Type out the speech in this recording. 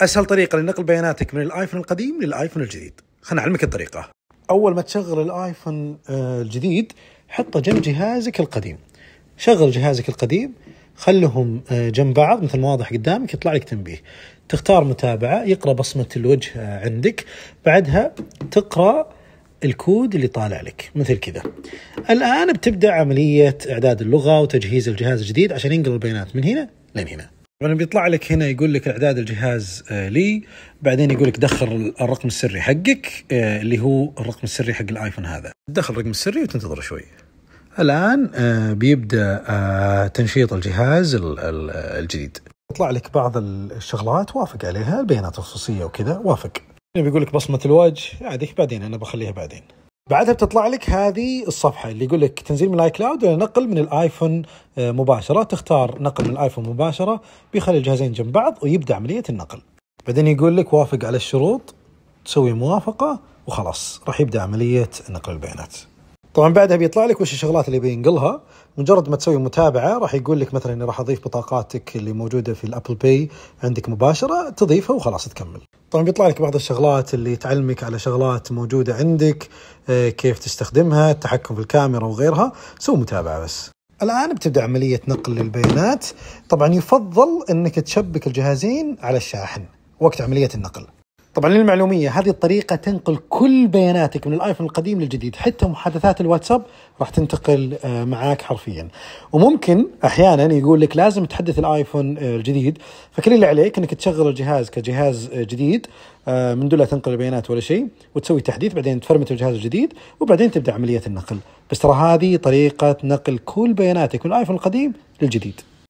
اسهل طريقه لنقل بياناتك من الايفون القديم للايفون الجديد خلنا اعلمك الطريقه اول ما تشغل الايفون آه، الجديد حطه جنب جهازك القديم شغل جهازك القديم خلهم آه، جنب بعض مثل ما واضح قدامك يطلع لك تنبيه تختار متابعة يقرأ بصمة الوجه آه، عندك بعدها تقرأ الكود اللي طالع لك مثل كذا الآن بتبدأ عملية إعداد اللغة وتجهيز الجهاز الجديد عشان ينقل البيانات من هنا لين هنا طبعا بيطلع لك هنا يقول لك اعداد الجهاز آه، لي بعدين يقول لك دخل الرقم السري حقك آه، اللي هو الرقم السري حق الايفون هذا دخل الرقم السري وتنتظر شوي الان آه، بيبدا تنشيط الجهاز الجديد يطلع لك بعض الشغلات وافق عليها البيانات الخصوصيه وكذا وافق بيقول لك بصمه الوجه هذه بعدين انا بخليها بعدين بعدها بتطلع لك هذه الصفحة اللي يقول لك تنزيل من الاي كلاود ولا نقل من الايفون آه، مباشرة تختار نقل من الايفون مباشرة بيخلي الجهازين جنب بعض ويبدأ عملية النقل بعدين يقول لك وافق على الشروط تسوي موافقة وخلاص راح يبدأ عملية نقل البيانات طبعا بعدها بيطلع لك وش الشغلات اللي بينقلها مجرد ما تسوي متابعه راح يقول لك مثلا راح اضيف بطاقاتك اللي موجوده في الابل باي عندك مباشره تضيفها وخلاص تكمل طبعا بيطلع لك بعض الشغلات اللي تعلمك على شغلات موجوده عندك آه، كيف تستخدمها التحكم في الكاميرا وغيرها سوي متابعه بس الآن بتبدأ عملية نقل البيانات طبعا يفضل أنك تشبك الجهازين على الشاحن وقت عملية النقل طبعا للمعلومية هذه الطريقة تنقل كل بياناتك من الايفون القديم للجديد حتى محادثات الواتساب راح تنتقل آه، معاك حرفيا وممكن احيانا يقول لك لازم تحدث الايفون آه، الجديد فكل اللي عليك انك تشغل الجهاز كجهاز آه، جديد من دون لا تنقل البيانات ولا شيء وتسوي تحديث بعدين تفرمت الجهاز الجديد وبعدين تبدا عملية النقل بس ترى هذه طريقة نقل كل بياناتك من الايفون القديم للجديد